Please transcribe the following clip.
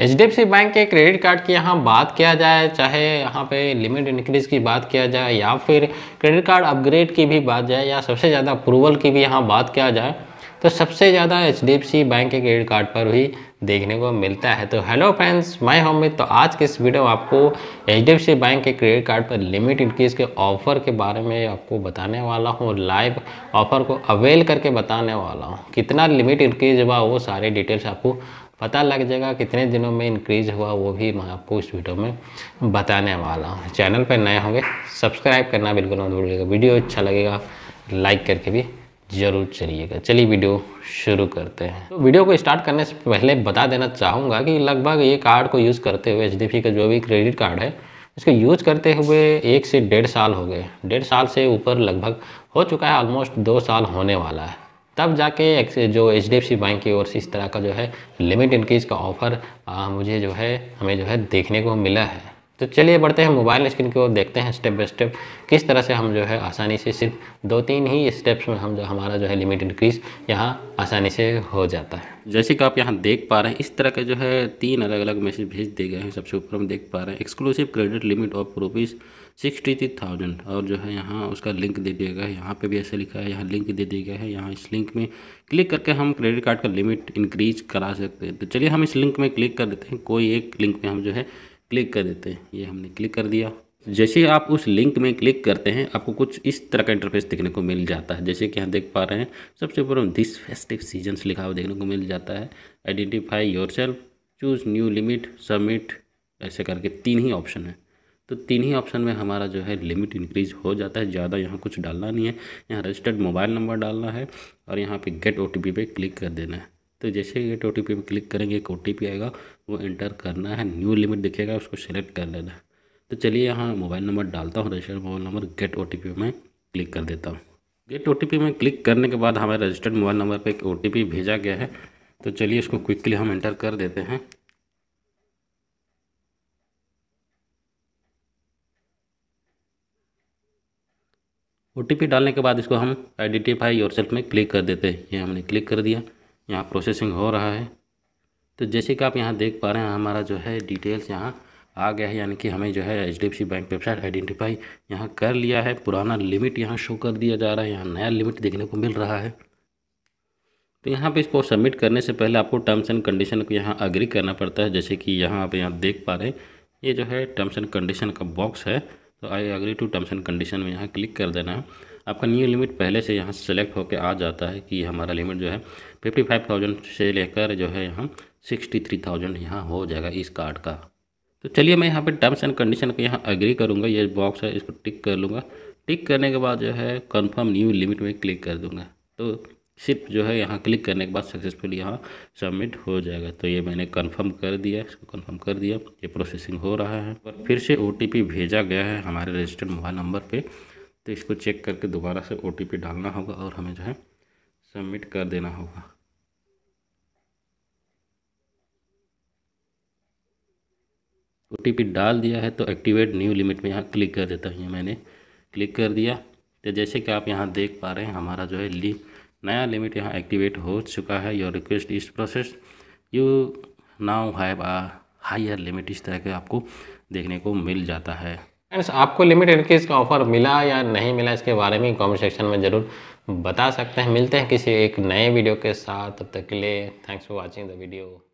H bank के credit card की यहाँ बात किया जाए चाहे यहाँ पे लिमिट इंक्रीज की बात किया जाए या फिर क्रेडिट कार्ड अपग्रेड की भी बात जाए या सबसे ज़्यादा अप्रूवल की भी यहाँ बात किया जाए तो सबसे ज़्यादा एच बैंक के क्रेडिट कार्ड पर भी देखने को मिलता है तो हेलो फ्रेंड्स मैं हमिद तो आज के इस वीडियो में आपको एच बैंक के क्रेडिट कार्ड पर लिमिट इंक्रीज़ के ऑफ़र के बारे में आपको बताने वाला हूँ लाइव ऑफ़र को अवेल करके बताने वाला हूँ कितना लिमिट इंक्रीज हुआ वो सारे डिटेल्स आपको पता लग जाएगा कितने दिनों में इंक्रीज हुआ वो भी मैं आपको इस वीडियो में बताने वाला हूँ चैनल पर नए होंगे सब्सक्राइब करना बिल्कुल मत भूलिएगा वीडियो अच्छा लगेगा लाइक करके भी ज़रूर चलिएगा चलिए वीडियो शुरू करते हैं तो वीडियो को स्टार्ट करने से पहले बता देना चाहूँगा कि लगभग ये कार्ड को यूज़ करते हुए एच का जो भी क्रेडिट कार्ड है इसको यूज करते हुए एक से डेढ़ साल हो गए डेढ़ साल से ऊपर लगभग हो चुका है ऑलमोस्ट दो साल होने वाला है तब जाके जो H D F C bank की ओर से इस तरह का जो है लिमिट इनक्रीज का ऑफ़र मुझे जो है हमें जो है देखने को मिला है तो चलिए बढ़ते हैं मोबाइल स्क्रीन की ओर देखते हैं स्टेप बाय स्टेप किस तरह से हम जो है आसानी से सिर्फ दो तीन ही स्टेप्स में हम जो हमारा जो है लिमिट इंक्रीज यहाँ आसानी से हो जाता है जैसे कि आप यहाँ देख पा रहे हैं इस तरह के जो है तीन अलग अलग मैसेज भेज दिए गए हैं सबसे ऊपर हम देख पा रहे हैं exclusive credit limit of rupees sixty three thousand और जो है यहाँ उसका लिंक दे दिया गया है यहाँ पर भी ऐसे लिखा है यहाँ लिंक दे दिया गया है यहाँ इस लिंक में क्लिक करके हम क्रेडिट कार्ड का लिमिट इंक्रीज करा सकते हैं तो चलिए हम इस लिंक में क्लिक कर देते हैं कोई एक लिंक में हम जो है क्लिक कर देते हैं ये हमने क्लिक कर दिया जैसे आप उस लिंक में क्लिक करते हैं आपको कुछ इस तरह का इंटरफेस देखने को मिल जाता है जैसे कि हम देख पा रहे हैं सबसे ऊपर दिस फेस्टिव सीजन्स लिखा हुआ देखने को मिल जाता है identify yourself choose new limit submit ऐसे करके तीन ही ऑप्शन है तो तीन ही ऑप्शन में हमारा जो है लिमिट इंक्रीज हो जाता है ज़्यादा यहाँ कुछ डालना नहीं है यहाँ रजिस्टर्ड मोबाइल नंबर डालना है और यहाँ पे गेट ओ पे क्लिक कर देना है तो जैसे ही गेट ओ टी में क्लिक करेंगे एक ओ आएगा वो एंटर करना है न्यू लिमिट दिखेगा उसको सेलेक्ट कर लेना है तो चलिए यहाँ मोबाइल नंबर डालता हूँ registered mobile number get O में क्लिक कर देता हूँ गेट ओ में क्लिक करने के बाद हमारे रजिस्टर्ड मोबाइल नंबर पर एक ओ भेजा गया है तो चलिए इसको क्विकली हम एंटर कर देते हैं ओ डालने के बाद इसको हम आइडेंटिफाई योर में क्लिक कर देते हैं ये हमने क्लिक कर दिया यहाँ प्रोसेसिंग हो रहा है तो जैसे कि आप यहाँ देख पा रहे हैं हमारा जो है डिटेल्स यहाँ आ गया है यानी कि हमें जो है एच बैंक वेबसाइट आइडेंटिफाई यहाँ कर लिया है पुराना लिमिट यहाँ शो कर दिया जा रहा है यहाँ नया लिमिट देखने को मिल रहा है तो यहाँ पे इसको सबमिट करने से पहले आपको टर्म्स एंड कंडीशन को यहाँ अग्री करना पड़ता है जैसे कि यहाँ आप यहाँ देख पा रहे हैं ये जो है टर्म्स एंड कंडीशन का बॉक्स है तो I agree to terms and condition में यहाँ क्लिक कर देना है आपका न्यू लिमिट पहले से यहाँ सेलेक्ट होकर आ जाता है कि हमारा लिमिट जो है फिफ्टी फाइव थाउजेंड से लेकर जो है यहाँ सिक्सटी थ्री थाउजेंड यहाँ हो जाएगा इस कार्ड का तो चलिए मैं यहाँ पे टर्म्स एंड कंडीशन को यहाँ एग्री करूँगा ये बॉक्स है इसको टिक कर लूँगा टिक करने के बाद जो है कन्फर्म न्यू लिमिट में क्लिक कर दूँगा तो सिर्फ जो है यहाँ क्लिक करने के बाद सक्सेसफुल यहाँ सबमिट हो जाएगा तो ये मैंने कंफर्म कर दिया इसको कंफर्म कर दिया ये प्रोसेसिंग हो रहा है और फिर से ओ भेजा गया है हमारे रजिस्टर्ड मोबाइल नंबर पर तो इसको चेक करके दोबारा से ओ डालना होगा और हमें जो है सबमिट कर देना होगा ओ डाल दिया है तो एक्टिवेट न्यू लिमिट में यहाँ क्लिक कर देता हूँ मैंने क्लिक कर दिया तो जैसे कि आप यहाँ देख पा रहे हैं हमारा जो है ली नया लिमिट यहाँ एक्टिवेट हो चुका है your request is process you now have higher limit इस तरह के आपको देखने को मिल जाता है फ्रेंड्स आपको लिमिट इनकेस का ऑफ़र मिला या नहीं मिला इसके बारे में कमेंट सेक्शन में ज़रूर बता सकते हैं मिलते हैं किसी एक नए वीडियो के साथ तब तक के लिए thanks for watching the video